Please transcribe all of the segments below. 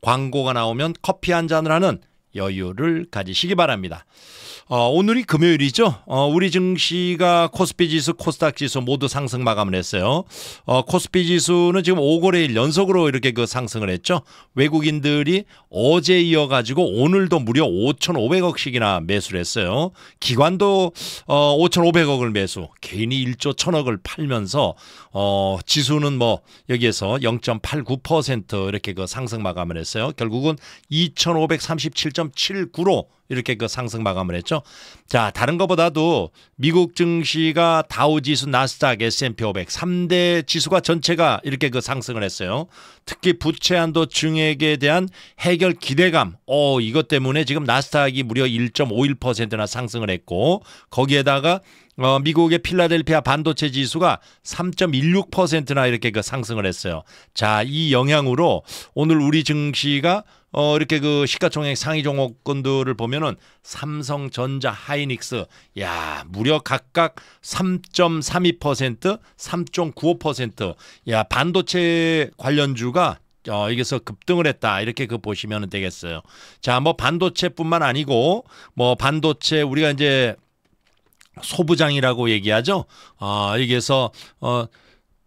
광고가 나오면 커피 한 잔을 하는 여유를 가지시기 바랍니다. 어, 오늘이 금요일이죠. 어, 우리 증시가 코스피 지수, 코스닥 지수 모두 상승 마감을 했어요. 어, 코스피 지수는 지금 5거래일 연속으로 이렇게 그 상승을 했죠. 외국인들이 어제 이어가지고 오늘도 무려 5,500억씩이나 매수를 했어요. 기관도 5,500억을 어, 매수, 개인이 1조 1,000억을 팔면서 어, 지수는 뭐 여기에서 0.89% 이렇게 그 상승 마감을 했어요. 결국은 2537.79로 이렇게 그 상승 마감을 했죠. 자, 다른 것보다도 미국 증시가 다우 지수, 나스닥, S&P 500 3대 지수가 전체가 이렇게 그 상승을 했어요. 특히 부채 한도 증액에 대한 해결 기대감. 어, 이것 때문에 지금 나스닥이 무려 1.51%나 상승을 했고 거기에다가 어, 미국의 필라델피아 반도체 지수가 3.16%나 이렇게 그 상승을 했어요. 자, 이 영향으로 오늘 우리 증시가 어, 이렇게 그 시가총액 상위 종목군들을 보면은 삼성전자, 하이닉스, 야, 무려 각각 3.32%, 3.95%, 야, 반도체 관련주가 어, 여기서 급등을 했다. 이렇게 그 보시면 되겠어요. 자, 뭐 반도체뿐만 아니고 뭐 반도체 우리가 이제 소부장이라고 얘기하죠. 어, 여기에서 어,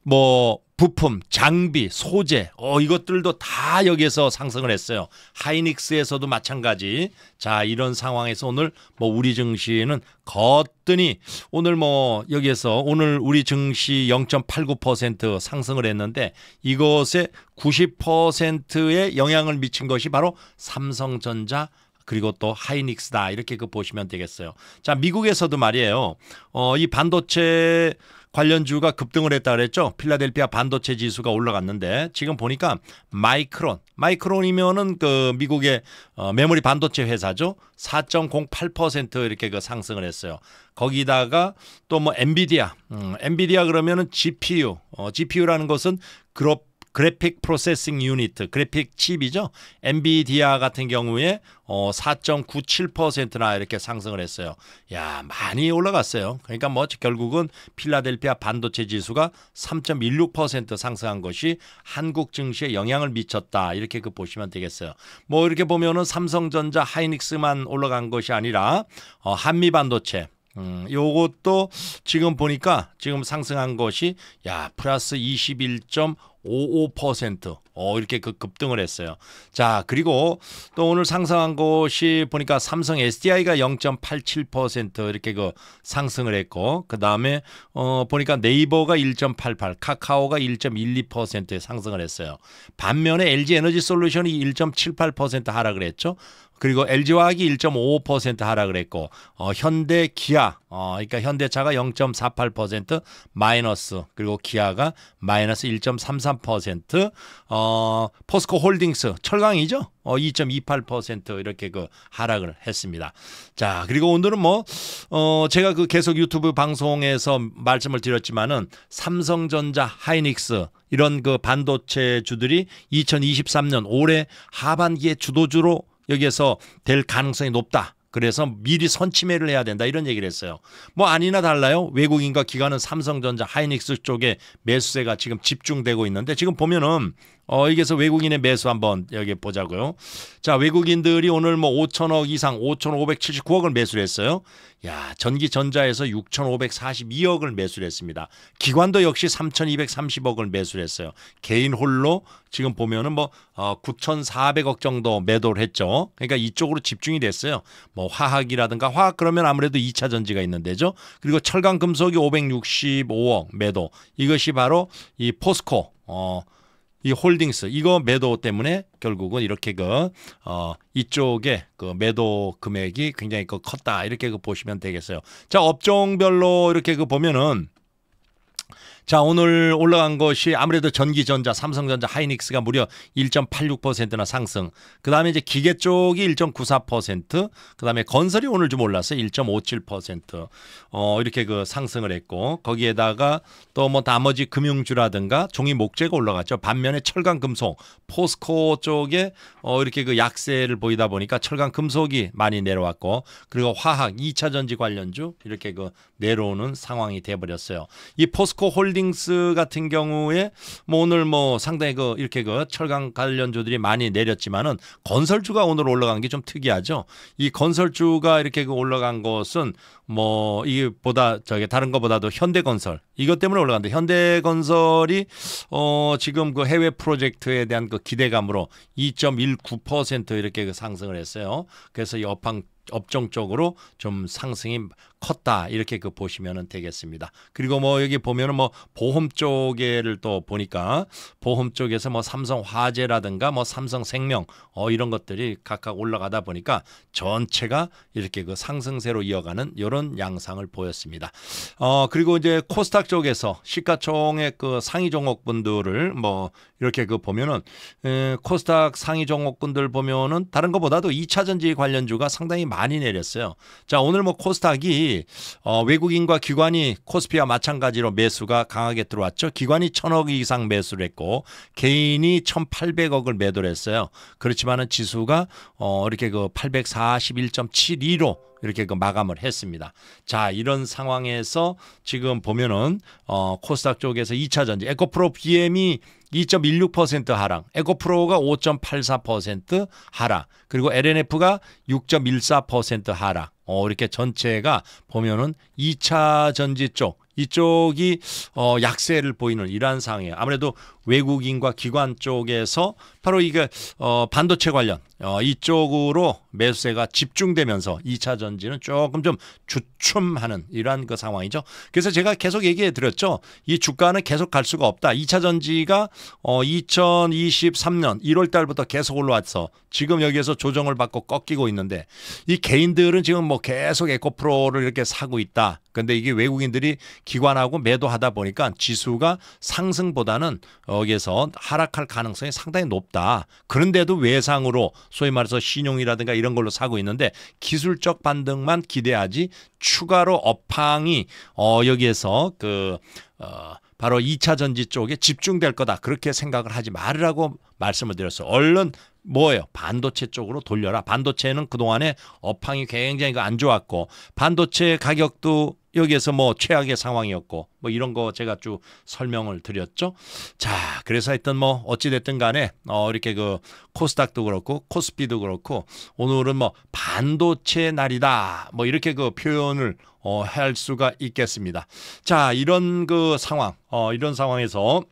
뭐 부품, 장비, 소재, 어, 이것들도 다 여기에서 상승을 했어요. 하이닉스에서도 마찬가지. 자, 이런 상황에서 오늘 뭐 우리 증시는 걷더니 오늘 뭐 여기에서 오늘 우리 증시 0.89% 상승을 했는데 이것에 90%의 영향을 미친 것이 바로 삼성전자 그리고 또 하이닉스다. 이렇게 그 보시면 되겠어요. 자, 미국에서도 말이에요. 어, 이 반도체 관련주가 급등을 했다 그랬죠. 필라델피아 반도체 지수가 올라갔는데 지금 보니까 마이크론, 마이크론이면은 그 미국의 어, 메모리 반도체 회사죠. 4.08% 이렇게 그 상승을 했어요. 거기다가 또 뭐 엔비디아, 음, 엔비디아 그러면은 GPU, 어, GPU라는 것은 그룹 그래픽 프로세싱 유니트 그래픽 칩이죠. 엔비디아 같은 경우에 4.97%나 어, 이렇게 상승을 했어요. 야, 많이 올라갔어요. 그러니까 뭐 결국은 필라델피아 반도체 지수가 3.16% 상승한 것이 한국 증시에 영향을 미쳤다. 이렇게 그 보시면 되겠어요. 뭐 이렇게 보면은 삼성전자, 하이닉스만 올라간 것이 아니라 어 한미 반도체 음, 요것도 지금 보니까 지금 상승한 것이 야 플러스 2 1 55% 어, 이렇게 그 급등을 했어요. 자, 그리고 또 오늘 상승한 곳이 보니까 삼성 SDI가 0.87% 이렇게 그 상승을 했고, 그 다음에 어, 보니까 네이버가 1.88, 카카오가 1 1 2 상승을 했어요. 반면에 LG 에너지 솔루션이 1.78% 하락을 했죠. 그리고 LG 화학이 1.55% 하락 을했고 어, 현대 기아 어, 그러니까 현대차가 0.48% 마이너스 그리고 기아가 마이너스 1.33% 어, 포스코 홀딩스 철강이죠 어, 2.28% 이렇게 그 하락을 했습니다. 자 그리고 오늘은 뭐 어, 제가 그 계속 유튜브 방송에서 말씀을 드렸지만은 삼성전자 하이닉스 이런 그 반도체 주들이 2023년 올해 하반기에 주도주로 여기에서 될 가능성이 높다. 그래서 미리 선침해를 해야 된다 이런 얘기를 했어요. 뭐 아니나 달라요. 외국인과 기관은 삼성전자, 하이닉스 쪽에 매수세가 지금 집중되고 있는데 지금 보면은 어, 여기서 외국인의 매수 한번 여기 보자고요. 자, 외국인들이 오늘 뭐 5천억 이상 5,579억을 매수를 했어요. 야, 전기전자에서 6,542억을 매수를 했습니다. 기관도 역시 3,230억을 매수를 했어요. 개인 홀로 지금 보면은 뭐 어, 9,400억 정도 매도를 했죠. 그러니까 이쪽으로 집중이 됐어요. 뭐 화학이라든가 화학 그러면 아무래도 2차 전지가 있는 데죠. 그리고 철강 금속이 565억 매도. 이것이 바로 이 포스코 어이 홀딩스 이거 매도 때문에 결국은 이렇게 그 어, 이쪽에 그 매도 금액이 굉장히 그 컸다 이렇게 그 보시면 되겠어요. 자 업종별로 이렇게 그 보면은 자, 오늘 올라간 것이 아무래도 전기전자, 삼성전자, 하이닉스가 무려 1.86%나 상승. 그다음에 이제 기계 쪽이 1.94%, 그다음에 건설이 오늘 좀 올라서 1.57%. 어, 이렇게 그 상승을 했고 거기에다가 또 뭐 나머지 금융주라든가 종이 목재가 올라갔죠. 반면에 철강 금속, 포스코 쪽에 어, 이렇게 그 약세를 보이다 보니까 철강 금속이 많이 내려왔고 그리고 화학, 2차 전지 관련주 이렇게 그 내려오는 상황이 돼 버렸어요. 이 포스코 홀딩 홀딩스 같은 경우에 뭐 오늘 뭐 상당히 그 이렇게 그 철강 관련주들이 많이 내렸지만은 건설주가 오늘 올라간 게 좀 특이하죠. 이 건설주가 이렇게 그 올라간 것은 뭐 이보다 저게 다른 것보다도 현대건설 이것 때문에 올라간다. 현대건설이 어 지금 그 해외 프로젝트에 대한 그 기대감으로 2.19% 이렇게 그 상승을 했어요. 그래서 이 업황 업종적으로 좀 상승이 컸다 이렇게 그 보시면은 되겠습니다. 그리고 뭐 여기 보면은 뭐 보험 쪽에를 또 보니까 보험 쪽에서 뭐 삼성화재라든가 뭐 삼성생명 어 이런 것들이 각각 올라가다 보니까 전체가 이렇게 그 상승세로 이어가는 이런 양상을 보였습니다. 어 그리고 이제 코스닥 쪽에서 시가총액 그 상위 종목분들을 뭐 이렇게 그 보면은 에, 코스닥 상위 종목분들 보면은 다른 것보다도 2차전지 관련주가 상당히 많이 내렸어요. 자, 오늘 뭐 코스닥이 어, 외국인과 기관이 코스피와 마찬가지로 매수가 강하게 들어왔죠. 기관이 천억 이상 매수를 했고 개인이 천팔백 억을 매도를 했어요. 그렇지만은 지수가 어, 이렇게 그 841.72로 이렇게 그 마감을 했습니다. 자, 이런 상황에서 지금 보면은 어, 코스닥 쪽에서 2차 전지 에코프로 BM이 2.16% 하락, 에코프로가 5.84% 하락, 그리고 LNF가 6.14% 하락. 어, 이렇게 전체가 보면은 2차 전지 쪽 이쪽이 어, 약세를 보이는 이러한 상황이에요. 아무래도 외국인과 기관 쪽에서 바로 이게 어, 반도체 관련 어, 이쪽으로 매수세가 집중되면서 2차 전지는 조금 좀 주춤하는 이러한 그 상황이죠. 그래서 제가 계속 얘기해 드렸죠. 이 주가는 계속 갈 수가 없다. 2차 전지가 어, 2023년 1월 달부터 계속 올라왔어. 지금 여기에서 조정을 받고 꺾이고 있는데 이 개인들은 지금 뭐 계속 에코프로를 이렇게 사고 있다. 근데 이게 외국인들이 기관하고 매도하다 보니까 지수가 상승보다는 어, 여기에서 하락할 가능성이 상당히 높다. 그런데도 외상으로 소위 말해서 신용이라든가 이런 걸로 사고 있는데 기술적 반등만 기대하지 추가로 업황이 어 여기에서 그 어, 바로 2차 전지 쪽에 집중될 거다. 그렇게 생각을 하지 말으라고 말씀을 드렸어요. 얼른 뭐예요? 반도체 쪽으로 돌려라. 반도체는 그동안에 업황이 굉장히 그 안 좋았고 반도체 가격도 여기에서 뭐 최악의 상황이었고 뭐 이런 거 제가 쭉 설명을 드렸죠. 자, 그래서 하여튼 뭐 어찌됐든 간에 어 이렇게 그 코스닥도 그렇고 코스피도 그렇고 오늘은 뭐 반도체 날이다. 뭐 이렇게 그 표현을 어할 수가 있겠습니다. 자, 이런 그 상황, 어 이런 상황에서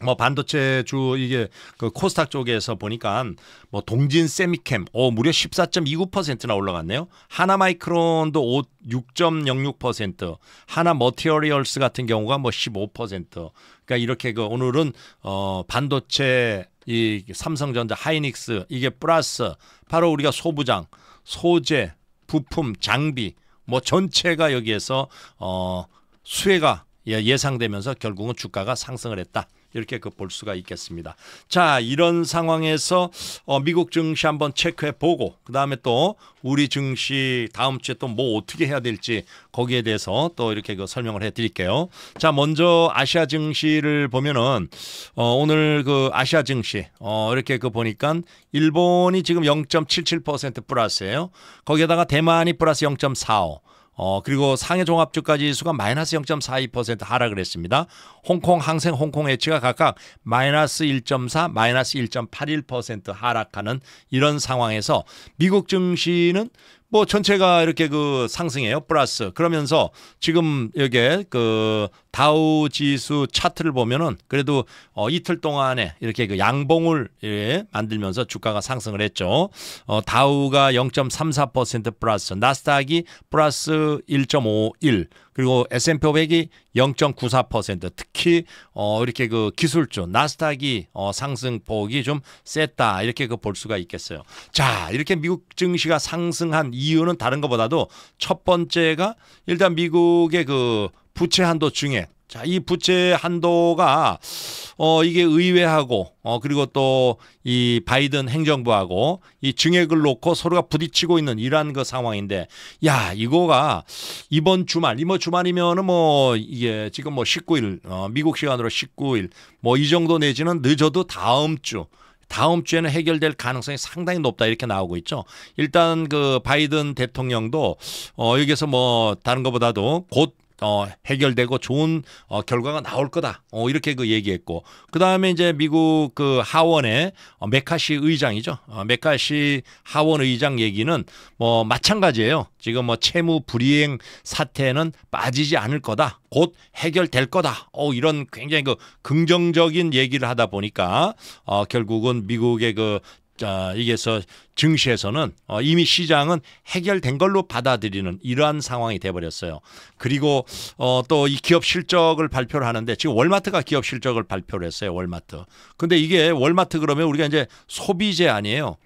뭐 반도체 주 이게 그 코스닥 쪽에서 보니까 뭐 동진 세미캠 어 무려 14.29%나 올라갔네요. 하나 마이크론도 6.06%, 하나 머티어리얼스 같은 경우가 뭐 15%. 그러니까 이렇게 그 오늘은 어 반도체 이 삼성전자, 하이닉스 이게 플러스 바로 우리가 소부장, 소재, 부품, 장비 뭐 전체가 여기에서 어 수혜가 예, 예상되면서 결국은 주가가 상승을 했다. 이렇게 그볼 수가 있겠습니다. 자, 이런 상황에서 어, 미국 증시 한번 체크해 보고 그 다음에 또 우리 증시 다음 주에 또 뭐 어떻게 해야 될지 거기에 대해서 또 이렇게 그 설명을 해드릴게요. 자, 먼저 아시아 증시를 보면은 어, 오늘 그 아시아 증시 어, 이렇게 그 보니까 일본이 지금 0.77% 플러스예요. 거기에다가 대만이 플러스 0.45. 어, 그리고 상해 종합주까지 수가 마이너스 0.42% 하락을 했습니다. 홍콩 항생 홍콩 H가 각각 마이너스 1.4, 마이너스 1.81% 하락하는 이런 상황에서 미국 증시는 뭐 전체가 이렇게 그 상승해요. 플러스. 그러면서 지금 여기에 그 다우 지수 차트를 보면은 그래도 어 이틀 동안에 이렇게 그 양봉을 예, 만들면서 주가가 상승을 했죠. 어 다우가 0.34% 플러스, 나스닥이 플러스 1.51 그리고 S&P 500이 0.94% 특히 어 이렇게 그 기술주 나스닥이 어 상승폭이 좀 셌다 이렇게 그 볼 수가 있겠어요. 자 이렇게 미국 증시가 상승한 이유는 다른 것보다도 첫 번째가 일단 미국의 그 부채 한도 중에 자, 이 부채 한도가 어 이게 의회하고 어 그리고 또 이 바이든 행정부하고 이 증액을 놓고 서로가 부딪치고 있는 이러한 그 상황인데 야, 이거가 이번 주말 이번 주말이면은 뭐 이게 지금 뭐 19일 어 미국 시간으로 19일 뭐 이 정도 내지는 늦어도 다음 주 다음 주에는 해결될 가능성이 상당히 높다 이렇게 나오고 있죠. 일단 그 바이든 대통령도 어 여기서 뭐 다른 것보다도 곧 어, 해결되고 좋은 어, 결과가 나올 거다. 어, 이렇게 그 얘기했고 그 다음에 이제 미국 그 하원의 어, 메카시 의장이죠. 어, 메카시 하원 의장 얘기는 뭐 마찬가지예요. 지금 뭐 채무 불이행 사태는 빠지지 않을 거다. 곧 해결될 거다. 어, 이런 굉장히 그 긍정적인 얘기를 하다 보니까 어, 결국은 미국의 그 자, 이게서 증시에서는 어, 이미 시장은 해결된 걸로 받아들이는 이러한 상황이 돼버렸어요. 그리고 어, 또이 기업 실적을 발표를 하는데 지금 월마트가 기업 실적을 발표를 했어요. 월마트. 근데 이게 월마트 그러면 우리가 이제 소비재 아니에요.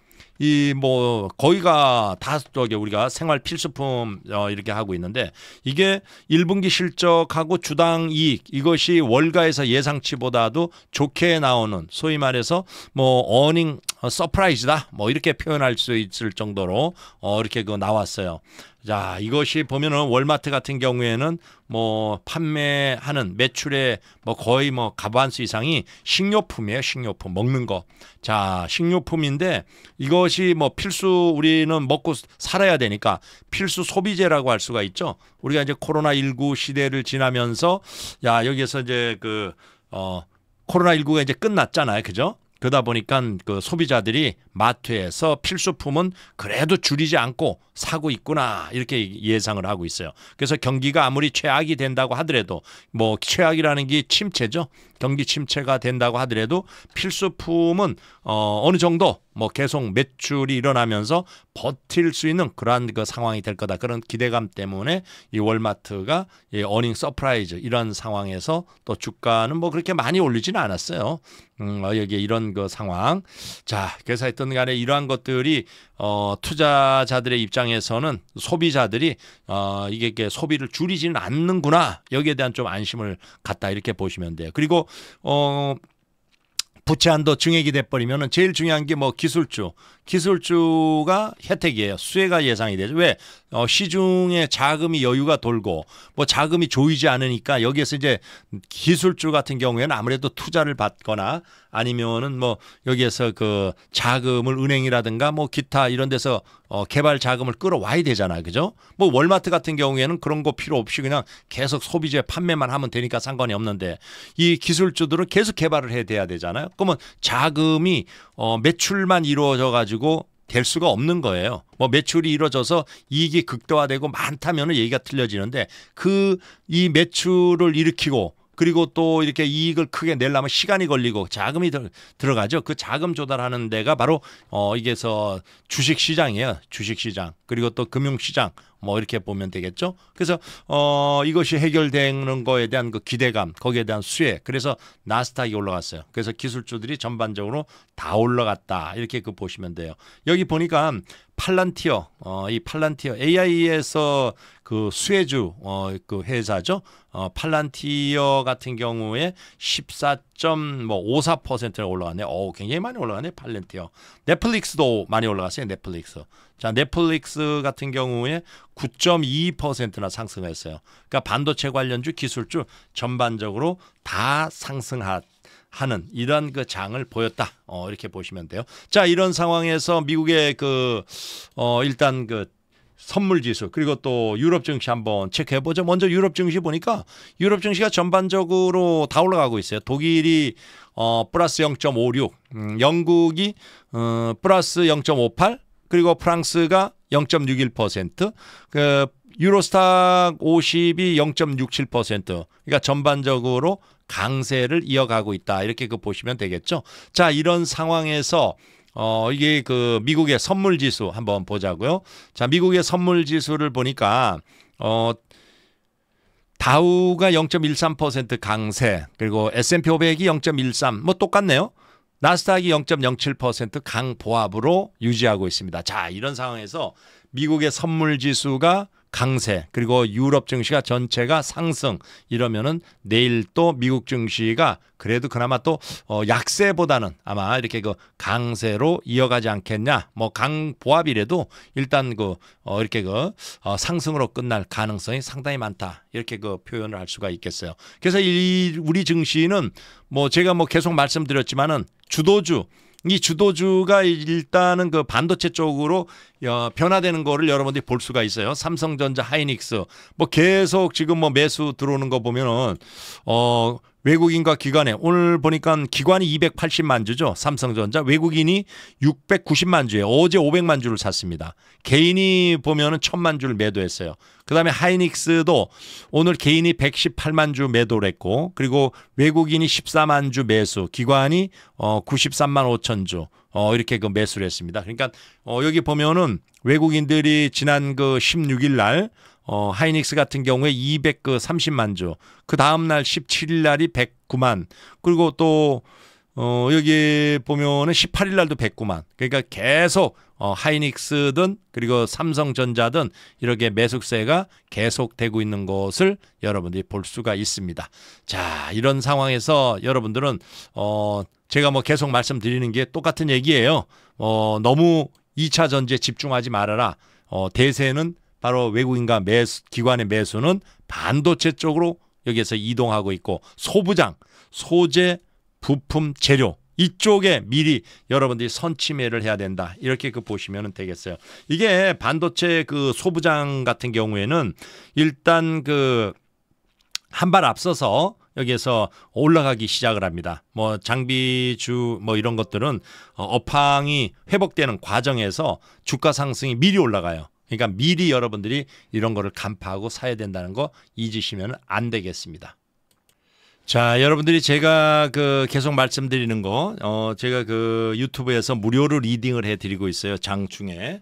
이뭐 거의가 다 저기 우리가 생활 필수품 어 이렇게 하고 있는데 이게 1분기 실적하고 주당 이익 이것이 월가에서 예상치보다도 좋게 나오는 소위 말해서 뭐 어닝 어, 서프라이즈다 뭐 이렇게 표현할 수 있을 정도로 어 이렇게 그 나왔어요. 자, 이것이 보면은 월마트 같은 경우에는 뭐 판매하는 매출의 뭐 거의 뭐 가반수 이상이 식료품이에요. 식료품 먹는 거. 자, 식료품인데 이것이 뭐 필수 우리는 먹고 살아야 되니까 필수 소비재라고 할 수가 있죠. 우리가 이제 코로나 19 시대를 지나면서 야, 여기에서 이제 그 어 코로나 19가 이제 끝났잖아요. 그죠? 그러다 보니까 그 소비자들이 마트에서 필수품은 그래도 줄이지 않고 사고 있구나 이렇게 예상을 하고 있어요. 그래서 경기가 아무리 최악이 된다고 하더라도 뭐 최악이라는 게 침체죠. 경기 침체가 된다고 하더라도 필수품은 어, 어느 정도 뭐 계속 매출이 일어나면서 버틸 수 있는 그러한 그 상황이 될 거다. 그런 기대감 때문에 이 월마트가 이 어닝 서프라이즈 이런 상황에서 또 주가는 뭐 그렇게 많이 올리지는 않았어요. 음, 여기 이런 그 상황. 자, 그래서 했던 간에 이러한 것들이 어, 투자자들의 입장 입장에서는 소비자들이 어, 이게 소비를 줄이지는 않는구나 여기에 대한 좀 안심을 갖다 이렇게 보시면 돼요. 그리고 어 부채 한도 증액이 돼버리면은 제일 중요한 게 뭐 기술주. 기술주가 혜택이에요. 수혜가 예상이 되죠. 왜? 어, 시중에 자금이 여유가 돌고 뭐 자금이 조이지 않으니까 여기에서 이제 기술주 같은 경우에는 아무래도 투자를 받거나 아니면은 뭐 여기에서 그 자금을 은행이라든가 뭐 기타 이런 데서 어 개발 자금을 끌어와야 되잖아요. 그죠? 뭐 월마트 같은 경우에는 그런 거 필요 없이 그냥 계속 소비재 판매만 하면 되니까 상관이 없는데 이 기술주들은 계속 개발을 해야 돼야 되잖아요. 그러면 자금이 어 매출만 이루어져 가지고 될 수가 없는 거예요. 뭐 매출이 이루어져서 이익이 극대화되고 많다면 은 얘기가 틀려지는데 그 이 매출을 일으키고 그리고 또 이렇게 이익을 크게 낼라면 시간이 걸리고 자금이 들, 들어가죠. 그 자금 조달하는 데가 바로 어 이게서 주식 시장이에요. 주식 시장. 그리고 또 금융 시장 뭐 이렇게 보면 되겠죠. 그래서 어 이것이 해결되는 거에 대한 그 기대감, 거기에 대한 수혜. 그래서 나스닥이 올라갔어요. 그래서 기술주들이 전반적으로 다 올라갔다. 이렇게 그 보시면 돼요. 여기 보니까 팔란티어 어, 이 팔란티어 AI에서 그 스웨주 어, 그 회사죠 어, 팔란티어 같은 경우에 14.54%가 뭐 올라갔네어 굉장히 많이 올라갔네 팔란티어. 넷플릭스도 많이 올라갔어요 넷플릭스. 자 넷플릭스 같은 경우에 9 2나 상승했어요. 그러니까 반도체 관련주 기술주 전반적으로 다 상승한 하는 이러한 그 장을 보였다. 어, 이렇게 보시면 돼요. 자, 이런 상황에서 미국의 그, 어, 일단 그 선물 지수 그리고 또 유럽 증시 한번 체크해 보죠. 먼저 유럽 증시 보니까 유럽 증시가 전반적으로 다 올라가고 있어요. 독일이 어 플러스 0.56, 음, 영국이 어 플러스 0.58, 그리고 프랑스가 0.61%, 그 유로스탁 50이 0.67% 그러니까 전반적으로 강세를 이어가고 있다 이렇게 그 보시면 되겠죠. 자 이런 상황에서 어 이게 그 미국의 선물 지수 한번 보자고요. 자 미국의 선물 지수를 보니까 어 다우가 0.13% 강세 그리고 S&P 500이 0.13 뭐 똑같네요. 나스닥이 0.07% 강보합으로 유지하고 있습니다. 자 이런 상황에서 미국의 선물 지수가 강세 그리고 유럽 증시가 전체가 상승 이러면은 내일 또 미국 증시가 그래도 그나마 또어 약세보다는 아마 이렇게 그 강세로 이어가지 않겠냐 뭐강 보합이라도 일단 그 어 이렇게 그어 상승으로 끝날 가능성이 상당히 많다 이렇게 그 표현을 할 수가 있겠어요 그래서 이 우리 증시는 뭐 제가 뭐 계속 말씀드렸지만은 주도주 이 주도주가 일단은 그 반도체 쪽으로 어, 변화되는 거를 여러분들이 볼 수가 있어요. 삼성전자, 하이닉스 뭐 계속 지금 뭐 매수 들어오는 거 보면은 어 외국인과 기관에 오늘 보니까 기관이 280만 주죠. 삼성전자 외국인이 690만 주에 어제 500만 주를 샀습니다. 개인이 보면은 1000만 주를 매도했어요. 그다음에 하이닉스도 오늘 개인이 118만 주 매도를 했고 그리고 외국인이 14만 주 매수, 기관이 어 93만 5천 주 어, 이렇게 그 매수를 했습니다. 그러니까 어, 여기 보면은 외국인들이 지난 그 16일 날 어, 하이닉스 같은 경우에 230만 그 주, 그 다음 날 17일 날이 109만, 그리고 또 어, 여기 보면은 18일 날도 뵙0만 그러니까 계속 어, 하이닉스든 그리고 삼성전자든 이렇게 매수세가 계속되고 있는 것을 여러분들이 볼 수가 있습니다. 자, 이런 상황에서 여러분들은 어, 제가 뭐 계속 말씀드리는 게 똑같은 얘기예요. 어, 너무 2차 전지에 집중하지 말아라. 어, 대세는 바로 외국인과 매수, 기관의 매수는 반도체 쪽으로 여기에서 이동하고 있고 소부장, 소재 부품, 재료 이쪽에 미리 여러분들이 선침해를 해야 된다. 이렇게 그 보시면 되겠어요. 이게 반도체 그 소부장 같은 경우에는 일단 그 한 발 앞서서 여기에서 올라가기 시작을 합니다. 뭐 장비주 뭐 이런 것들은 어, 업황이 회복되는 과정에서 주가 상승이 미리 올라가요. 그러니까 미리 여러분들이 이런 거를 간파하고 사야 된다는 거 잊으시면 안 되겠습니다. 자, 여러분들이 제가 그 계속 말씀드리는 거, 어, 제가 그 유튜브에서 무료로 리딩을 해드리고 있어요. 장중에.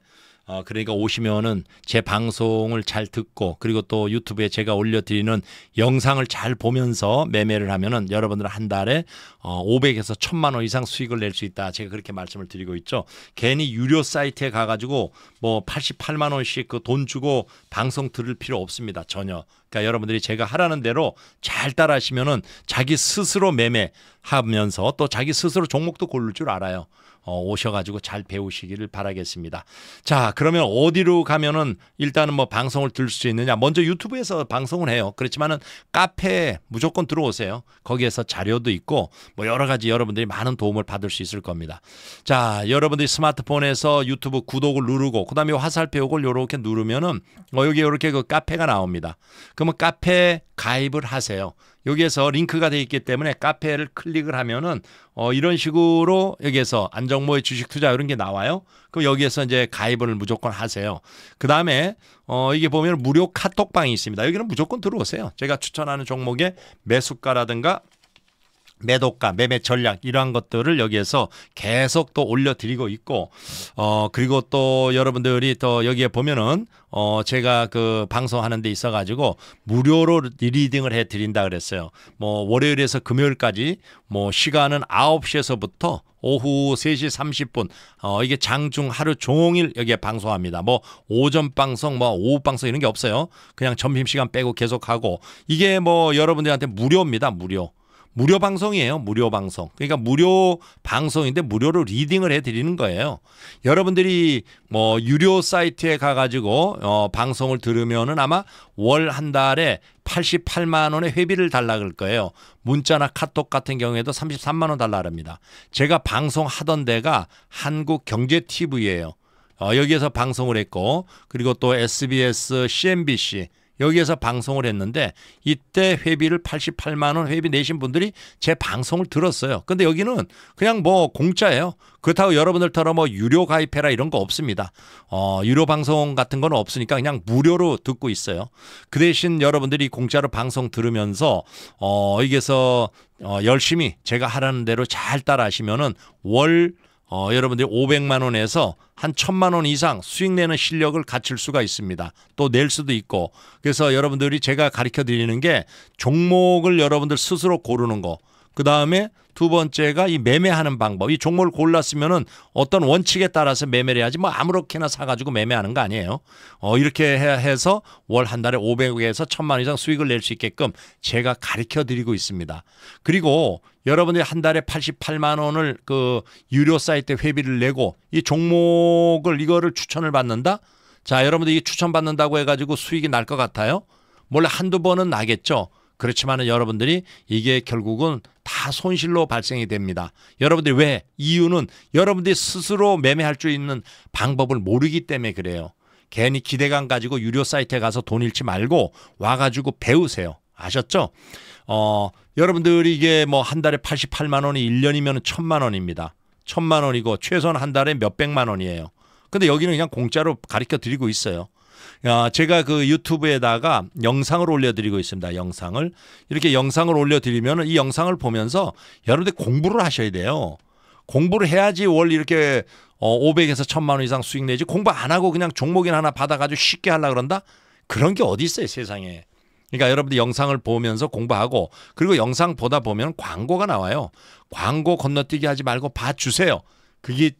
어, 그러니까 오시면은 제 방송을 잘 듣고 그리고 또 유튜브에 제가 올려드리는 영상을 잘 보면서 매매를 하면은 여러분들 한 달에 어, 500에서 1000만 원 이상 수익을 낼 수 있다. 제가 그렇게 말씀을 드리고 있죠. 괜히 유료 사이트에 가가지고 뭐 88만 원씩 그 돈 주고 방송 들을 필요 없습니다. 전혀. 그러니까 여러분들이 제가 하라는 대로 잘 따라하시면은 자기 스스로 매매하면서 또 자기 스스로 종목도 고를 줄 알아요. 어, 오셔가지고 잘 배우시기를 바라겠습니다. 자, 그러면 어디로 가면은 일단은 뭐 방송을 들을수 있느냐? 먼저 유튜브에서 방송을 해요. 그렇지만은 카페 무조건 들어오세요. 거기에서 자료도 있고 뭐 여러 가지 여러분들이 많은 도움을 받을 수 있을 겁니다. 자, 여러분들이 스마트폰에서 유튜브 구독을 누르고 그다음에 화살표 요걸 요렇게 누르면은 어 여기 요렇게 그 카페가 나옵니다. 그러면 카페 가입을 하세요. 여기에서 링크가 되어 있기 때문에 카페를 클릭을 하면은 어 이런 식으로 여기에서 안정모의 주식 투자 이런 게 나와요. 그럼 여기에서 이제 가입을 무조건 하세요. 그 다음에 어 이게 보면 무료 카톡방이 있습니다. 여기는 무조건 들어오세요. 제가 추천하는 종목의 매수가라든가 매도가, 매매 전략 이러한 것들을 여기에서 계속 또 올려드리고 있고 어 그리고 또 여러분들이 또 여기에 보면은 어 제가 그 방송하는 데 있어 가지고 무료로 리딩을 해 드린다 그랬어요. 뭐 월요일에서 금요일까지 뭐 시간은 9시에서부터 오후 3시 30분 어 이게 장중 하루 종일 여기에 방송합니다. 뭐 오전 방송 뭐 오후 방송 이런 게 없어요. 그냥 점심 시간 빼고 계속 하고 이게 뭐 여러분들한테 무료입니다. 무료. 무료 방송이에요. 무료 방송. 그러니까 무료 방송인데 무료로 리딩을 해 드리는 거예요. 여러분들이 뭐 유료 사이트에 가 가지고 어 방송을 들으면은 아마 월 한 달에 88만 원의 회비를 달라 그럴 거예요. 문자나 카톡 같은 경우에도 33만 원 달라 합니다. 제가 방송하던 데가 한국 경제 TV예요. 어 여기에서 방송을 했고 그리고 또 SBS, CNBC 여기에서 방송을 했는데 이때 회비를 88만 원 회비 내신 분들이 제 방송을 들었어요. 근데 여기는 그냥 뭐 공짜예요. 그렇다고 여러분들처럼 뭐 유료 가입해라 이런 거 없습니다. 어, 유료 방송 같은 건 없으니까 그냥 무료로 듣고 있어요. 그 대신 여러분들이 공짜로 방송 들으면서 어, 여기에서 어, 열심히 제가 하라는 대로 잘 따라 하시면은 월 어, 여러분들이 500만 원에서 한 1000만 원 이상 수익 내는 실력을 갖출 수가 있습니다. 또 낼 수도 있고. 그래서 여러분들이 제가 가르쳐 드리는 게 종목을 여러분들 스스로 고르는 거. 그다음에 두 번째가 이 매매하는 방법. 이 종목을 골랐으면은 어떤 원칙에 따라서 매매를 해야지 뭐 아무렇게나 사가지고 매매하는 거 아니에요. 어, 이렇게 해서 월 한 달에 500에서 1000만 이상 수익을 낼 수 있게끔 제가 가르쳐 드리고 있습니다. 그리고 여러분들이 한 달에 88만 원을 그 유료 사이트 회비를 내고 이 종목을 이거를 추천을 받는다? 자, 여러분들이 추천받는다고 해가지고 수익이 날 것 같아요? 몰래 한 두 번은 나겠죠. 그렇지만 여러분들이 이게 결국은 다 손실로 발생이 됩니다. 여러분들이 왜? 이유는 여러분들이 스스로 매매할 수 있는 방법을 모르기 때문에 그래요. 괜히 기대감 가지고 유료 사이트에 가서 돈 잃지 말고 와가지고 배우세요. 아셨죠? 어, 여러분들이 이게 뭐 한 달에 88만 원이 1년이면 1000만 원입니다. 1000만 원이고 최소한 한 달에 몇백만 원이에요. 근데 여기는 그냥 공짜로 가르쳐 드리고 있어요. 제가 그 유튜브에다가 영상을 올려드리고 있습니다. 영상을 이렇게 영상을 올려드리면 이 영상을 보면서 여러분들 공부를 하셔야 돼요. 공부를 해야지 월 이렇게 500에서 어, 1000만 원 이상 수익 내지 공부 안 하고 그냥 종목이나 하나 받아가지고 쉽게 하려 그런다? 그런 게 어디 있어요 세상에. 그러니까 여러분들 영상을 보면서 공부하고 그리고 영상 보다 보면 광고가 나와요. 광고 건너뛰기 하지 말고 봐주세요. 그게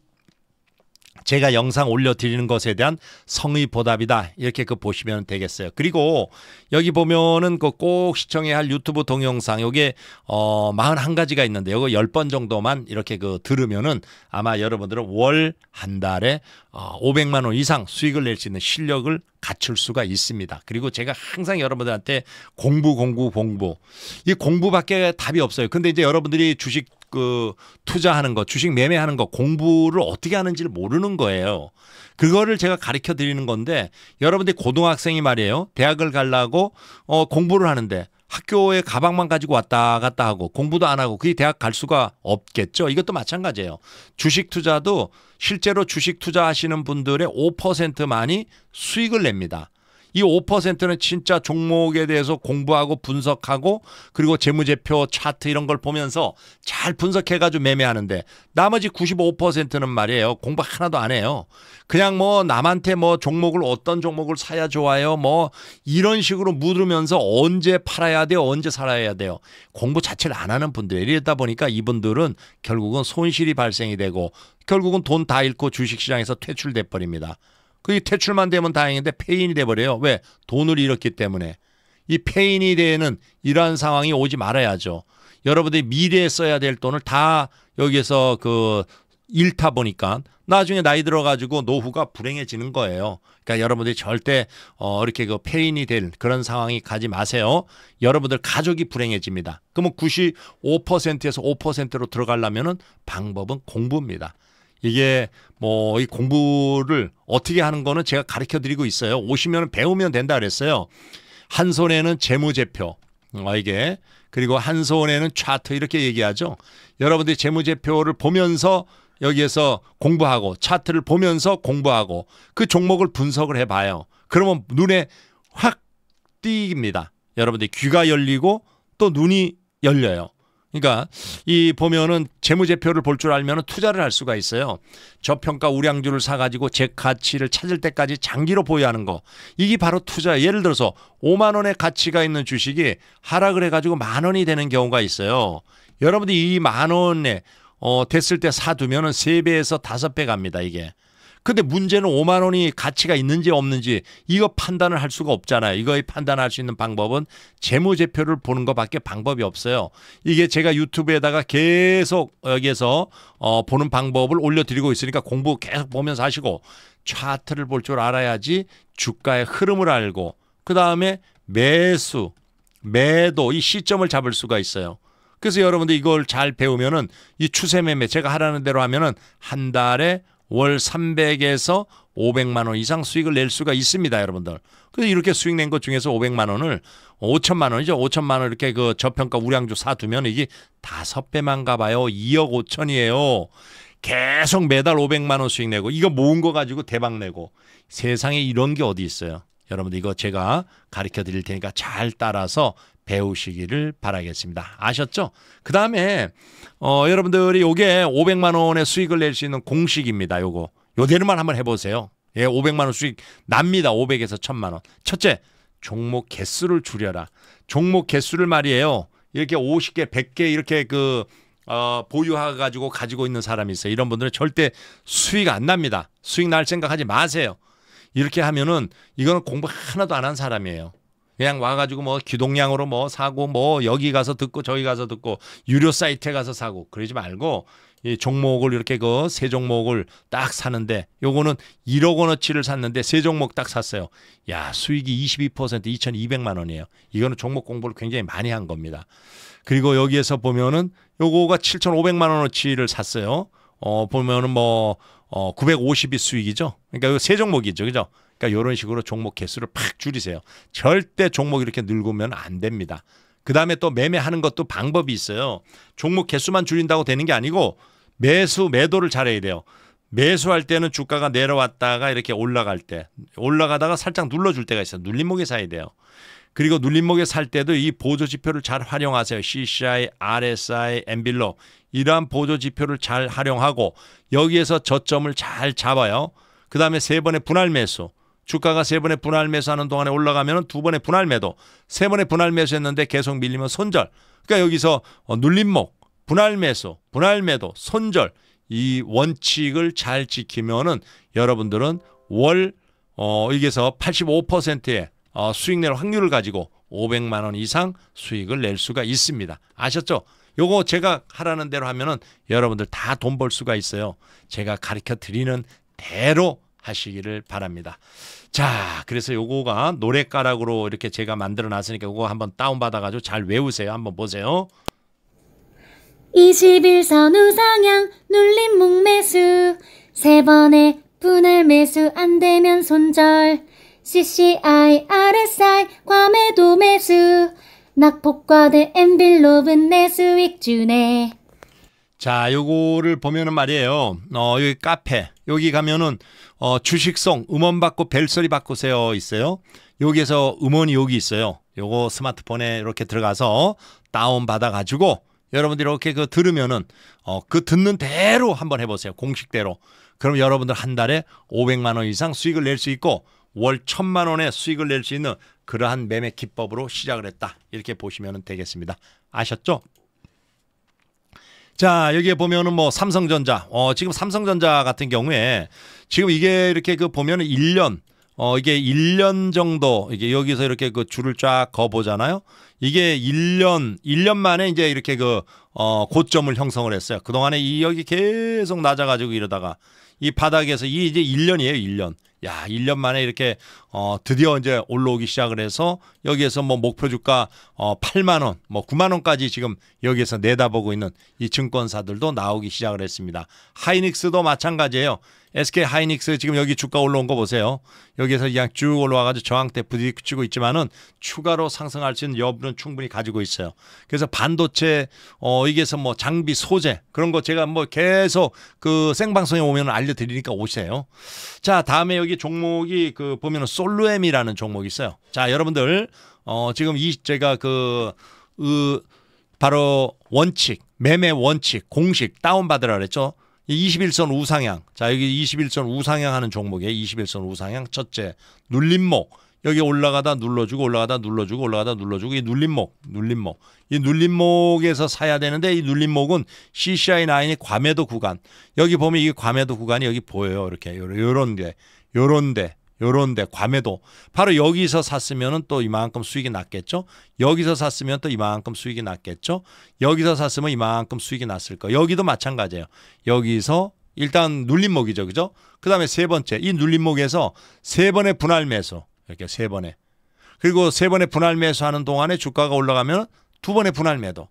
제가 영상 올려드리는 것에 대한 성의 보답이다. 이렇게 그 보시면 되겠어요. 그리고 여기 보면은 그 꼭 시청해야 할 유튜브 동영상 요게 어 41가지가 있는데 요거 10번 정도만 이렇게 그 들으면은 아마 여러분들은 월 한 달에 어 500만 원 이상 수익을 낼 수 있는 실력을 갖출 수가 있습니다. 그리고 제가 항상 여러분들한테 공부 공부 공부 이 공부밖에 답이 없어요. 근데 이제 여러분들이 주식 그 투자하는 거, 주식 매매하는 거, 공부를 어떻게 하는지를 모르는 거예요. 그거를 제가 가르쳐 드리는 건데 여러분들 고등학생이 말이에요. 대학을 갈라고 어 공부를 하는데 학교에 가방만 가지고 왔다 갔다 하고 공부도 안 하고 그게 대학 갈 수가 없겠죠. 이것도 마찬가지예요. 주식 투자도 실제로 주식 투자하시는 분들의 5%만이 수익을 냅니다. 이 5%는 진짜 종목에 대해서 공부하고 분석하고 그리고 재무제표 차트 이런 걸 보면서 잘 분석해가지고 매매하는데 나머지 95%는 말이에요. 공부 하나도 안 해요. 그냥 뭐 남한테 뭐 종목을 어떤 종목을 사야 좋아요. 뭐 이런 식으로 물으면서 언제 팔아야 돼요. 언제 살아야 돼요. 공부 자체를 안 하는 분들. 이러다 보니까 이분들은 결국은 손실이 발생이 되고 결국은 돈 다 잃고 주식시장에서 퇴출돼 버립니다. 그게 퇴출만 되면 다행인데 폐인이 돼버려요. 왜? 돈을 잃었기 때문에. 이 폐인이 되는 이러한 상황이 오지 말아야죠. 여러분들이 미래에 써야 될 돈을 다 여기에서 그 잃다 보니까 나중에 나이 들어가지고 노후가 불행해지는 거예요. 그러니까 여러분들이 절대 어 이렇게 그 폐인이 될 그런 상황이 가지 마세요. 여러분들 가족이 불행해집니다. 그러면 95%에서 5%로 들어가려면은 방법은 공부입니다. 이게 뭐 이 공부를 어떻게 하는 거는 제가 가르쳐 드리고 있어요. 오시면 배우면 된다 그랬어요. 한 손에는 재무제표 아 이게 그리고 한 손에는 차트 이렇게 얘기하죠. 여러분들이 재무제표를 보면서 여기에서 공부하고 차트를 보면서 공부하고 그 종목을 분석을 해봐요. 그러면 눈에 확 띄입니다. 여러분들 귀가 열리고 또 눈이 열려요. 그러니까 이 보면은 재무제표를 볼 줄 알면 은 투자를 할 수가 있어요. 저평가 우량주를 사가지고 제 가치를 찾을 때까지 장기로 보유하는 거. 이게 바로 투자. 예를 들어서 5만 원의 가치가 있는 주식이 하락을 해가지고 만 원이 되는 경우가 있어요. 여러분들이 이 만 원에 어, 됐을 때 사두면은 3배에서 5배 갑니다. 이게. 근데 문제는 5만 원이 가치가 있는지 없는지 이거 판단을 할 수가 없잖아요. 이거의 판단할 수 있는 방법은 재무제표를 보는 것밖에 방법이 없어요. 이게 제가 유튜브에다가 계속 여기에서 어, 보는 방법을 올려드리고 있으니까 공부 계속 보면서 하시고 차트를 볼 줄 알아야지 주가의 흐름을 알고 그 다음에 매수, 매도 이 시점을 잡을 수가 있어요. 그래서 여러분들 이걸 잘 배우면은 이 추세 매매 제가 하라는 대로 하면은 한 달에 월 300에서 500만 원 이상 수익을 낼 수가 있습니다, 여러분들. 그래서 이렇게 수익 낸 것 중에서 500만 원을 5천만 원이죠. 5천만 원 이렇게 그 저평가 우량주 사두면 이게 다섯 배만 가봐요. 2억 5천이에요. 계속 매달 500만 원 수익 내고 이거 모은 거 가지고 대박 내고 세상에 이런 게 어디 있어요. 여러분들 이거 제가 가르쳐 드릴 테니까 잘 따라서 배우시기를 바라겠습니다. 아셨죠? 그 다음에 어, 여러분들이 요게 500만 원의 수익을 낼 수 있는 공식입니다. 요거 요대로만 한번 해보세요. 예, 500만 원 수익 납니다. 500에서 1000만 원. 첫째, 종목 개수를 줄여라. 종목 개수를 말이에요. 이렇게 50개, 100개 이렇게 그 어, 보유하 가지고 가지고 있는 사람이 있어요. 이런 분들은 절대 수익 안 납니다. 수익 날 생각하지 마세요. 이렇게 하면은 이거는 공부 하나도 안 한 사람이에요. 그냥 와가지고 뭐 기동량으로 뭐 사고 뭐 여기 가서 듣고 저기 가서 듣고 유료 사이트에 가서 사고 그러지 말고 이 종목을 이렇게 그 세 종목을 딱 사는데 요거는 1억 원어치를 샀는데 세 종목 딱 샀어요. 야 수익이 22% 2,200만 원이에요. 이거는 종목 공부를 굉장히 많이 한 겁니다. 그리고 여기에서 보면은 요거가 7,500만 원어치를 샀어요. 어 보면은 뭐 어, 950이 수익이죠. 그러니까 세 종목이죠, 그죠? 그러니까 이런 식으로 종목 개수를 팍 줄이세요. 절대 종목 이렇게 늙으면 안 됩니다. 그 다음에 또 매매하는 것도 방법이 있어요. 종목 개수만 줄인다고 되는 게 아니고 매수 매도를 잘해야 돼요. 매수할 때는 주가가 내려왔다가 이렇게 올라갈 때 올라가다가 살짝 눌러줄 때가 있어요. 눌림목에 사야 돼요. 그리고 눌림목에 살 때도 이 보조 지표를 잘 활용하세요. CCI, RSI, 엠빌로 이러한 보조 지표를 잘 활용하고 여기에서 저점을 잘 잡아요. 그 다음에 세 번의 분할 매수 주가가 세 번의 분할 매수하는 동안에 올라가면 두 번의 분할 매도, 세 번의 분할 매수했는데 계속 밀리면 손절. 그러니까 여기서 어, 눌림목, 분할 매수, 분할 매도, 손절 이 원칙을 잘 지키면은 여러분들은 월 어, 여기서 85%의 어, 수익 낼 확률을 가지고 500만 원 이상 수익을 낼 수가 있습니다. 아셨죠? 요거 제가 하라는 대로 하면은 여러분들 다 돈 벌 수가 있어요. 제가 가르쳐 드리는 대로 하시기를 바랍니다. 자, 그래서 요거가 노래가락으로 이렇게 제가 만들어 놨으니까 요거 한번 다운 받아 가지고 잘 외우세요. 한번 보세요. 21선 우상향 눌림 목매수 세 번의 분할 매수 안 되면 손절 CCI, RSI, 과매도 매수 낙폭과대 엠빌롭은 내 수익 주네 자, 요거를 보면은 말이에요. 어, 여기 카페. 여기 가면은 어, 주식성 음원 받고 벨소리 바꾸세요 있어요. 여기에서 음원이 여기 있어요. 요거 스마트폰에 이렇게 들어가서 다운 받아 가지고 여러분들이 이렇게 그 들으면은 어, 그 듣는 대로 한번 해 보세요. 공식대로. 그럼 여러분들 한 달에 500만 원 이상 수익을 낼 수 있고 월 1000만 원의 수익을 낼 수 있는 그러한 매매 기법으로 시작을 했다. 이렇게 보시면 되겠습니다. 아셨죠? 자, 여기에 보면은 뭐 삼성전자. 어, 지금 삼성전자 같은 경우에 지금 이게 이렇게 그 보면은 1년 어, 이게 1년 정도 이게 여기서 이렇게 그 줄을 쫙 거 보잖아요. 이게 1년 1년 만에 이제 이렇게 그 어, 고점을 형성을 했어요. 그동안에 이 여기 계속 낮아 가지고 이러다가 이 바닥에서 이 이제 1년이에요, 1년. 야, 1년 만에 이렇게 어 드디어 이제 올라오기 시작을 해서 여기에서 뭐 목표 주가 어 8만 원, 뭐 9만 원까지 지금 여기에서 내다보고 있는 이 증권사들도 나오기 시작을 했습니다. 하이닉스도 마찬가지예요. SK 하이닉스 지금 여기 주가 올라온 거 보세요. 여기에서 그냥 쭉 올라와가지고 저항대 부딪히고 있지만은 추가로 상승할 수 있는 여부는 충분히 가지고 있어요. 그래서 반도체 어 이게서 뭐 장비 소재 그런 거 제가 뭐 계속 그 생방송에 오면 알려드리니까 오세요. 자 다음에 여기 종목이 그 보면은 솔루엠이라는 종목이 있어요. 자 여러분들 어 지금 이 제가 그 으, 바로 원칙 매매 원칙 공식 다운받으라 그랬죠. 21선 우상향. 자, 여기 21선 우상향 하는 종목에 21선 우상향 첫째 눌림목. 여기 올라가다 눌러주고 올라가다 눌러주고 올라가다 눌러주고 이 눌림목, 눌림목. 이 눌림목에서 사야 되는데 이 눌림목은 CCI9이 과매도 구간. 여기 보면 이게 과매도 구간이 여기 보여요. 이렇게 요런 게. 요런 데. 요런데 과에도 바로 여기서 샀으면은 또 이만큼 수익이 났겠죠. 여기서 샀으면 또 이만큼 수익이 났겠죠. 여기서 샀으면 이만큼 수익이 났을 거. 여기도 마찬가지예요. 여기서 일단 눌림목이죠, 그죠? 그다음에 세 번째 이 눌림목에서 세 번의 분할 매수 이렇게 세 번에 그리고 세 번의 분할 매수하는 동안에 주가가 올라가면 두 번의 분할 매도.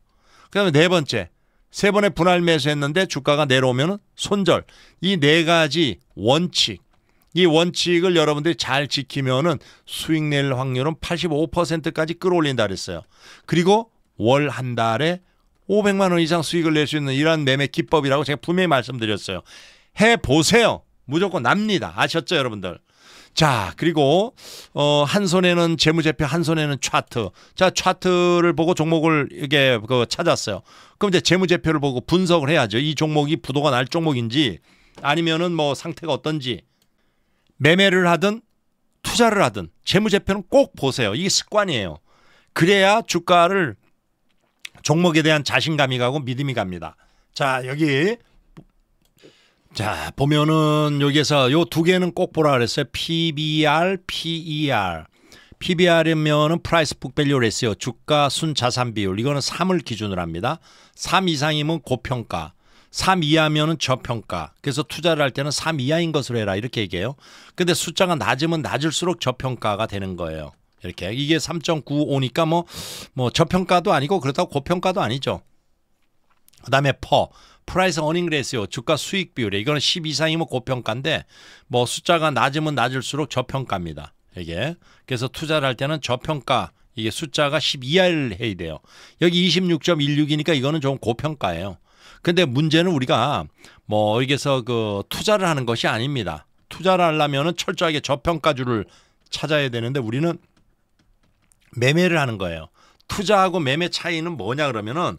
그다음에 네 번째 세 번의 분할 매수했는데 주가가 내려오면 손절. 이 네 가지 원칙 이 원칙을 여러분들이 잘 지키면은 수익 낼 확률은 85%까지 끌어올린다 그랬어요. 그리고 월 한 달에 500만 원 이상 수익을 낼 수 있는 이러한 매매 기법이라고 제가 분명히 말씀드렸어요. 해 보세요. 무조건 납니다. 아셨죠, 여러분들? 자, 그리고 어, 한 손에는 재무제표, 한 손에는 차트. 자, 차트를 보고 종목을 이게 그 찾았어요. 그럼 이제 재무제표를 보고 분석을 해야죠. 이 종목이 부도가 날 종목인지 아니면은 뭐 상태가 어떤지 매매를 하든 투자를 하든 재무제표는 꼭 보세요. 이게 습관이에요. 그래야 주가를 종목에 대한 자신감이 가고 믿음이 갑니다. 자, 여기 자, 보면은 여기에서 요 두 개는 꼭 보라 그랬어요. PBR, PER. PBR이면은 price book value ratio, 주가 순 자산 비율. 이거는 3을 기준으로 합니다. 3 이상이면 고평가. 3 이하면은 저평가. 그래서 투자를 할 때는 3 이하인 것으로 해라 이렇게 얘기해요. 근데 숫자가 낮으면 낮을수록 저평가가 되는 거예요. 이렇게 이게 3.95니까 뭐 뭐 저평가도 아니고 그렇다고 고평가도 아니죠. 그다음에 퍼 프라이스 어닝 레이스요 주가 수익 비율이 이거는 10 이상이면 뭐 고평가인데 뭐 숫자가 낮으면 낮을수록 저평가입니다. 이게 그래서 투자를 할 때는 저평가 이게 숫자가 10 이하를 해야 돼요. 여기 26.16이니까 이거는 좀 고평가예요. 근데 문제는 우리가 뭐 여기서 그 투자를 하는 것이 아닙니다. 투자를 하려면은 철저하게 저평가주를 찾아야 되는데 우리는 매매를 하는 거예요. 투자하고 매매 차이는 뭐냐 그러면은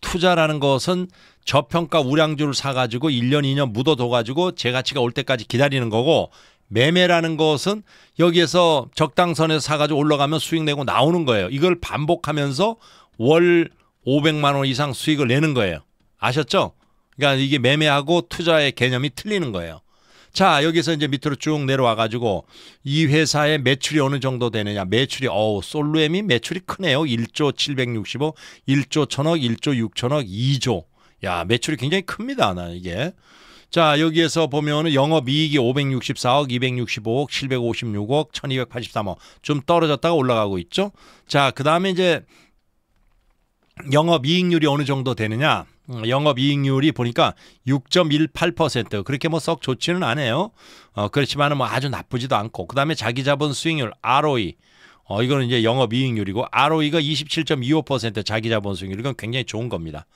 투자라는 것은 저평가 우량주를 사가지고 1년, 2년 묻어둬가지고 제 가치가 올 때까지 기다리는 거고 매매라는 것은 여기에서 적당선에서 사가지고 올라가면 수익 내고 나오는 거예요. 이걸 반복하면서 월 500만 원 이상 수익을 내는 거예요. 아셨죠? 그러니까 이게 매매하고 투자의 개념이 틀리는 거예요. 자 여기서 이제 밑으로 쭉 내려와 가지고 이 회사의 매출이 어느 정도 되느냐 매출이 어우 솔루엠이 매출이 크네요 1조 765억 1조 1000억 1조 6천억 2조 야 매출이 굉장히 큽니다 나 이게 자 여기에서 보면은 영업이익이 564억 265억 756억 1283억 좀 떨어졌다가 올라가고 있죠 자그 다음에 이제 영업 이익률이 어느 정도 되느냐? 음, 영업 이익률이 보니까 6.18% 그렇게 뭐 썩 좋지는 않아요. 어, 그렇지만은 뭐 아주 나쁘지도 않고 그다음에 자기 자본 수익률 ROE 어, 이거는 이제 영업 이익률이고 ROE가 27.25% 자기 자본 수익률 이건 굉장히 좋은 겁니다.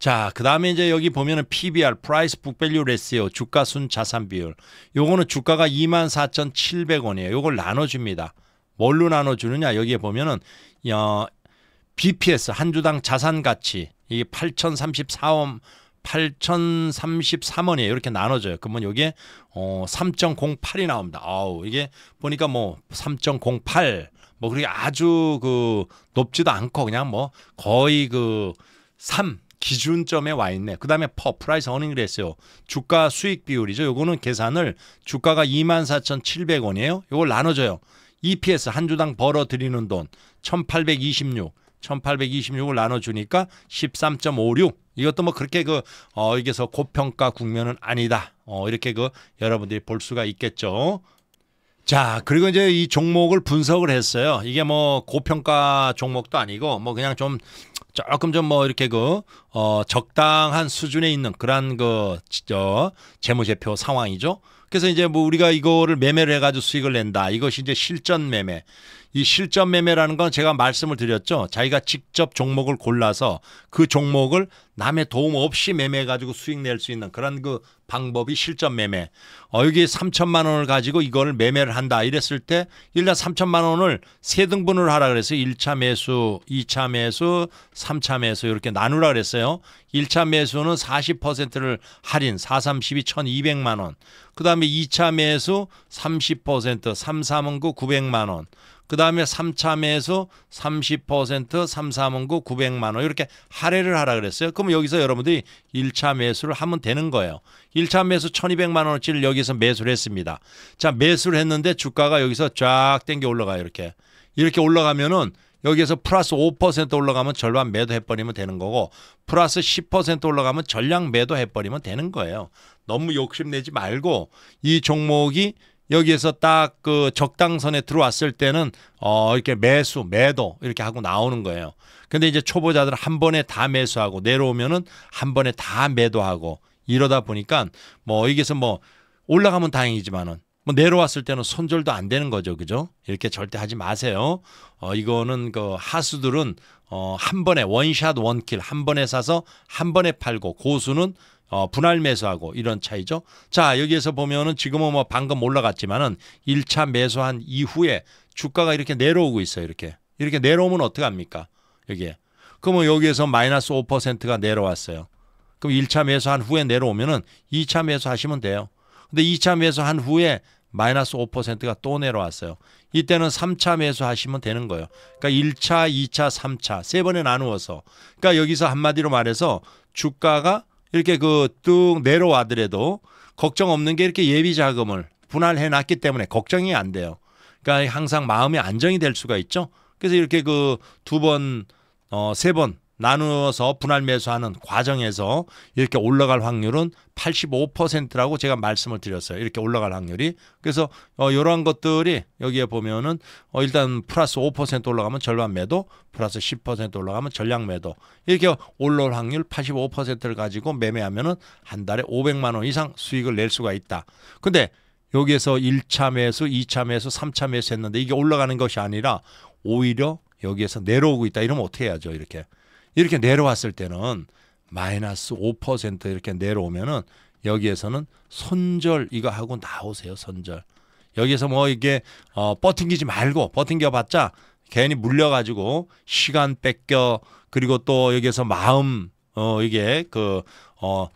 자, 그다음에 이제 여기 보면은 PBR (Price Book Value Ratio) 주가 순 자산 비율. 요거는 주가가 24,700원이에요. 요걸 나눠 줍니다. 뭘로 나눠 주느냐? 여기에 보면은 어, BPS 한 주당 자산 가치 이게 8,034원 8,033원이에요. 이렇게 나눠져요. 그러면 여기에 어, 3.08이 나옵니다. 아우 이게 보니까 뭐 3.08뭐 뭐 그렇게 아주 그 높지도 않고 그냥 뭐 거의 그 3 기준점에 와 있네. 그다음에 퍼 프라이스 어닝을 했어요. 주가 수익 비율이죠. 요거는 계산을 주가가 24,700원이에요. 요걸 나눠줘요. EPS 한 주당 벌어 들이는 돈1,826 1826을 나눠주니까 13.56. 이것도 뭐 그렇게 그, 어, 이게서 고평가 국면은 아니다. 어, 이렇게 그 여러분들이 볼 수가 있겠죠. 자, 그리고 이제 이 종목을 분석을 했어요. 이게 뭐 고평가 종목도 아니고 뭐 그냥 좀 조금 좀 뭐 이렇게 그 어, 적당한 수준에 있는 그런 그 저, 재무제표 상황이죠. 그래서 이제 뭐 우리가 이거를 매매를 해가지고 수익을 낸다. 이것이 이제 실전 매매. 이 실전 매매라는 건 제가 말씀을 드렸죠. 자기가 직접 종목을 골라서 그 종목을 남의 도움 없이 매매해가지고 수익 낼 수 있는 그런 그 방법이 실전 매매. 어, 여기 3천만 원을 가지고 이걸 매매를 한다. 이랬을 때 일단 3천만 원을 세 등분을 하라 그래서 1차 매수, 2차 매수, 3차 매수 이렇게 나누라 그랬어요. 1차 매수는 40%를 할인 432 1200만 원. 그다음에 2차 매수 30%, 339 900만 원. 그 다음에 3차 매수 30% 3,3원구 900만원 이렇게 할애를 하라 그랬어요. 그럼 여기서 여러분들이 1차 매수를 하면 되는 거예요. 1차 매수 1200만원어치를 여기서 매수를 했습니다. 자 매수를 했는데 주가가 여기서 쫙 땡겨 올라가요. 이렇게. 이렇게 올라가면은 여기에서 플러스 5% 올라가면 절반 매도해버리면 되는 거고 플러스 10% 올라가면 전량 매도해버리면 되는 거예요. 너무 욕심내지 말고 이 종목이 여기에서 딱 그 적당선에 들어왔을 때는 어 이렇게 매수 매도 이렇게 하고 나오는 거예요. 근데 이제 초보자들한 번에 다 매수하고 내려오면은 한 번에 다 매도하고 이러다 보니까 뭐 여기서 뭐 올라가면 다행이지만은 뭐 내려왔을 때는 손절도 안 되는 거죠. 그죠? 이렇게 절대 하지 마세요. 어 이거는 그 하수들은 어 한 번에 원샷 원킬 한 번에 사서 한 번에 팔고 고수는 어, 분할 매수하고 이런 차이죠. 자, 여기에서 보면은 지금은 뭐 방금 올라갔지만은 1차 매수한 이후에 주가가 이렇게 내려오고 있어요. 이렇게. 이렇게 내려오면 어떡합니까? 여기에. 그러면 여기에서 마이너스 5%가 내려왔어요. 그럼 1차 매수한 후에 내려오면은 2차 매수하시면 돼요. 근데 2차 매수한 후에 마이너스 5%가 또 내려왔어요. 이때는 3차 매수하시면 되는 거예요. 그러니까 1차, 2차, 3차 세 번에 나누어서 그러니까 여기서 한마디로 말해서 주가가 이렇게 그 뚝 내려와더라도 걱정 없는 게 이렇게 예비 자금을 분할해 놨기 때문에 걱정이 안 돼요. 그러니까 항상 마음의 안정이 될 수가 있죠. 그래서 이렇게 그 두 번, 어, 세번 나누어서 분할 매수하는 과정에서 이렇게 올라갈 확률은 85%라고 제가 말씀을 드렸어요. 이렇게 올라갈 확률이. 그래서 어, 이러한 것들이 여기에 보면은 어, 일단 플러스 5% 올라가면 절반 매도, 플러스 10% 올라가면 전량 매도. 이렇게 올라올 확률 85%를 가지고 매매하면은 한 달에 500만 원 이상 수익을 낼 수가 있다. 근데 여기에서 1차 매수, 2차 매수, 3차 매수 했는데 이게 올라가는 것이 아니라 오히려 여기에서 내려오고 있다. 이러면 어떻게 해야죠? 이렇게. 이렇게 내려왔을 때는 마이너스 5% 이렇게 내려오면은 여기에서는 손절 이거 하고 나오세요 손절 여기서 뭐 이게 어, 버팅기지 말고 버팅겨봤자 괜히 물려가지고 시간 뺏겨 그리고 또 여기에서 마음 어 이게 그 어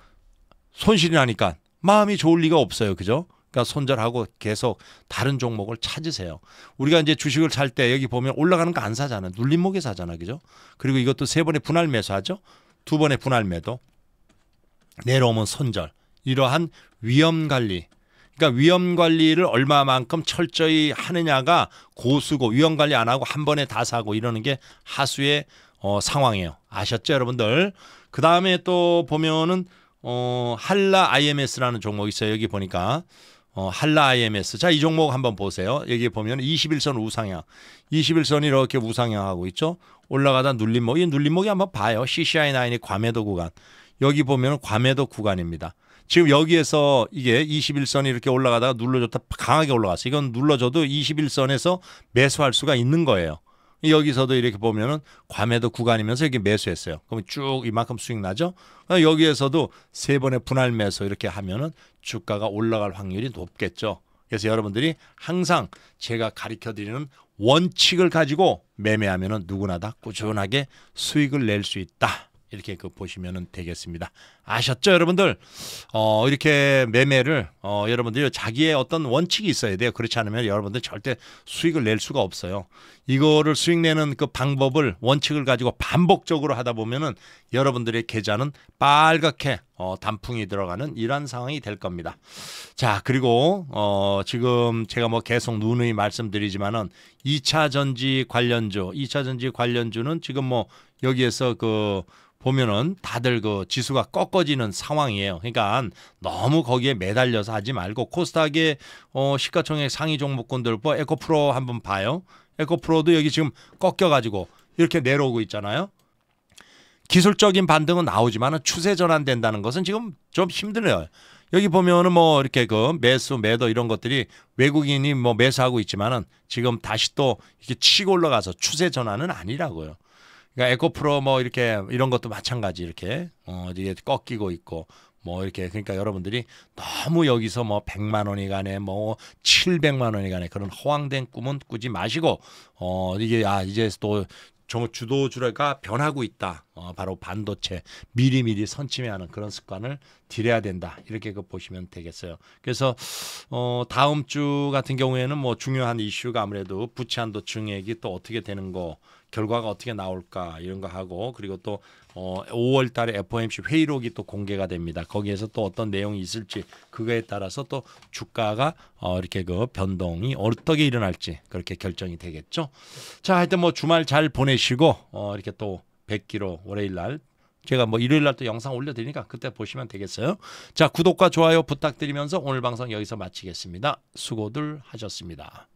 손실이 나니까 마음이 좋을 리가 없어요 그죠 그러니까 손절하고 계속 다른 종목을 찾으세요. 우리가 이제 주식을 살 때 여기 보면 올라가는 거 안 사잖아. 눌림목에 사잖아. 그죠? 그리고 이것도 세 번의 분할 매수하죠. 두 번의 분할 매도. 내려오면 손절. 이러한 위험 관리. 그러니까 위험 관리를 얼마만큼 철저히 하느냐가 고수고 위험 관리 안 하고 한 번에 다 사고 이러는 게 하수의 어, 상황이에요. 아셨죠, 여러분들? 그 다음에 또 보면은 어, 한라 IMS라는 종목이 있어요. 여기 보니까 어, 한라 IMS. 자, 이 종목 한번 보세요. 여기 보면 21선 우상향. 21선이 이렇게 우상향하고 있죠. 올라가다 눌림목. 뭐, 이 눌림목이 한번 봐요. CCI9이 과매도 구간. 여기 보면 과매도 구간입니다. 지금 여기에서 이게 21선이 이렇게 올라가다가 눌러줬다 강하게 올라갔어요. 이건 눌러줘도 21선에서 매수할 수가 있는 거예요. 여기서도 이렇게 보면은 괌에도 구간이면서 여기 매수했어요. 그럼 쭉 이만큼 수익 나죠? 그러니까 여기에서도 세 번의 분할 매수 이렇게 하면은 주가가 올라갈 확률이 높겠죠. 그래서 여러분들이 항상 제가 가르쳐 드리는 원칙을 가지고 매매하면은 누구나 다 꾸준하게 수익을 낼 수 있다. 이렇게 그 보시면 되겠습니다. 아셨죠, 여러분들? 어, 이렇게 매매를 어, 여러분들이 자기의 어떤 원칙이 있어야 돼요. 그렇지 않으면 여러분들 절대 수익을 낼 수가 없어요. 이거를 수익 내는 그 방법을 원칙을 가지고 반복적으로 하다 보면은 여러분들의 계좌는 빨갛게 어, 단풍이 들어가는 이러한 상황이 될 겁니다. 자, 그리고 어, 지금 제가 뭐 계속 누누이 말씀드리지만은 2차 전지 관련주, 2차 전지 관련주는 지금 뭐 여기에서 그 보면은 다들 그 지수가 꺾어지는 상황이에요. 그러니까 너무 거기에 매달려서 하지 말고 코스닥의 어 시가총액 상위 종목군들 뭐 에코프로 한번 봐요. 에코프로도 여기 지금 꺾여 가지고 이렇게 내려오고 있잖아요. 기술적인 반등은 나오지만 추세 전환된다는 것은 지금 좀 힘드네요. 여기 보면은 뭐 이렇게 그 매수 매도 이런 것들이 외국인이 뭐 매수하고 있지만은 지금 다시 또 이렇게 치고 올라가서 추세 전환은 아니라고요. 그러니까 에코프로 뭐 이렇게 이런 것도 마찬가지 이렇게 어 이게 꺾이고 있고 뭐 이렇게 그러니까 여러분들이 너무 여기서 뭐 100만 원이 간에 뭐 700만 원이 간에 그런 허황된 꿈은 꾸지 마시고 어 이게 아 이제 또 주도주가 변하고 있다. 어, 바로 반도체 미리미리 선침해하는 그런 습관을 들여야 된다. 이렇게 그 보시면 되겠어요. 그래서 어, 다음 주 같은 경우에는 뭐 중요한 이슈가 아무래도 부채한도 증액이 또 어떻게 되는 거 결과가 어떻게 나올까 이런 거 하고 그리고 또 어, 5월 달에 FOMC 회의록이 또 공개가 됩니다. 거기에서 또 어떤 내용이 있을지 그거에 따라서 또 주가가 어, 이렇게 그 변동이 어떻게 일어날지 그렇게 결정이 되겠죠. 자, 하여튼 뭐 주말 잘 보내시고 어, 이렇게 또 뵙기로 월요일 날 제가 뭐 일요일 날 또 영상 올려드리니까 그때 보시면 되겠어요. 자, 구독과 좋아요 부탁드리면서 오늘 방송 여기서 마치겠습니다. 수고들 하셨습니다.